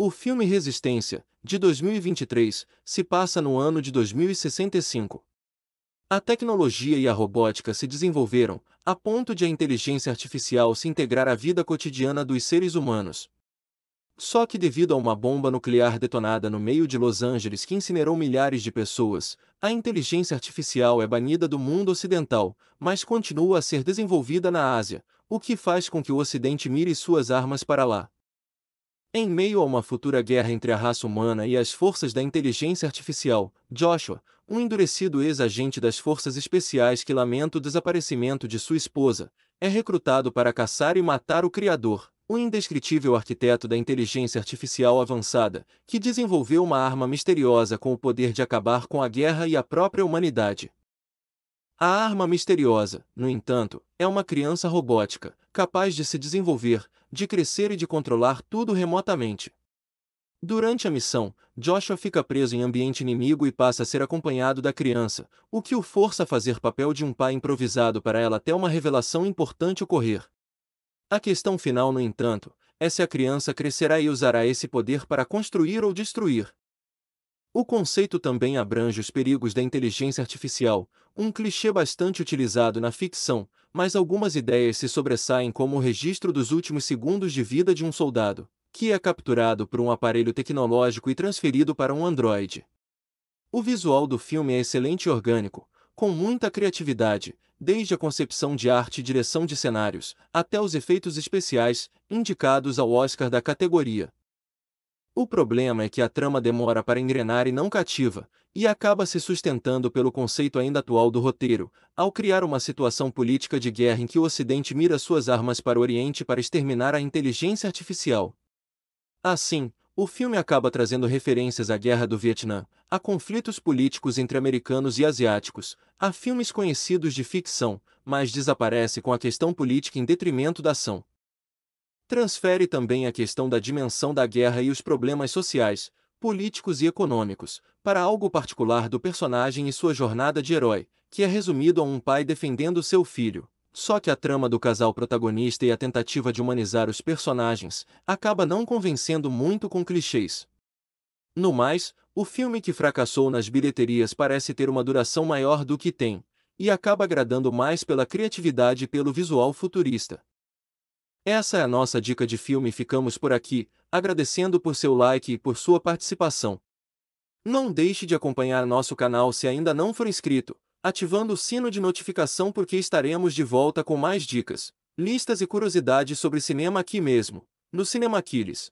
O filme Resistência, de 2023, se passa no ano de 2065. A tecnologia e a robótica se desenvolveram, a ponto de a inteligência artificial se integrar à vida cotidiana dos seres humanos. Só que, devido a uma bomba nuclear detonada no meio de Los Angeles que incinerou milhares de pessoas, a inteligência artificial é banida do mundo ocidental, mas continua a ser desenvolvida na Ásia, o que faz com que o Ocidente mire suas armas para lá. Em meio a uma futura guerra entre a raça humana e as forças da inteligência artificial, Joshua, um endurecido ex-agente das forças especiais que lamenta o desaparecimento de sua esposa, é recrutado para caçar e matar o Criador, o indescritível arquiteto da inteligência artificial avançada, que desenvolveu uma arma misteriosa com o poder de acabar com a guerra e a própria humanidade. A arma misteriosa, no entanto, é uma criança robótica, capaz de se desenvolver, de crescer e de controlar tudo remotamente. Durante a missão, Joshua fica preso em ambiente inimigo e passa a ser acompanhado da criança, o que o força a fazer papel de um pai improvisado para ela até uma revelação importante ocorrer. A questão final, no entanto, é se a criança crescerá e usará esse poder para construir ou destruir. O conceito também abrange os perigos da inteligência artificial, um clichê bastante utilizado na ficção, mas algumas ideias se sobressaem como o registro dos últimos segundos de vida de um soldado, que é capturado por um aparelho tecnológico e transferido para um androide. O visual do filme é excelente e orgânico, com muita criatividade, desde a concepção de arte e direção de cenários, até os efeitos especiais, indicados ao Oscar da categoria. O problema é que a trama demora para engrenar e não cativa, e acaba se sustentando pelo conceito ainda atual do roteiro, ao criar uma situação política de guerra em que o Ocidente mira suas armas para o Oriente para exterminar a inteligência artificial. Assim, o filme acaba trazendo referências à Guerra do Vietnã, a conflitos políticos entre americanos e asiáticos, a filmes conhecidos de ficção, mas desaparece com a questão política em detrimento da ação transfere também a questão da dimensão da guerra e os problemas sociais, políticos e econômicos, para algo particular do personagem e sua jornada de herói, que é resumido a um pai defendendo seu filho. Só que a trama do casal protagonista e a tentativa de humanizar os personagens acaba não convencendo muito com clichês. No mais, o filme que fracassou nas bilheterias parece ter uma duração maior do que tem, e acaba agradando mais pela criatividade e pelo visual futurista. Essa é a nossa dica de filme ficamos por aqui, agradecendo por seu like e por sua participação. Não deixe de acompanhar nosso canal se ainda não for inscrito, ativando o sino de notificação porque estaremos de volta com mais dicas, listas e curiosidades sobre cinema aqui mesmo, no Cinema Aquiles.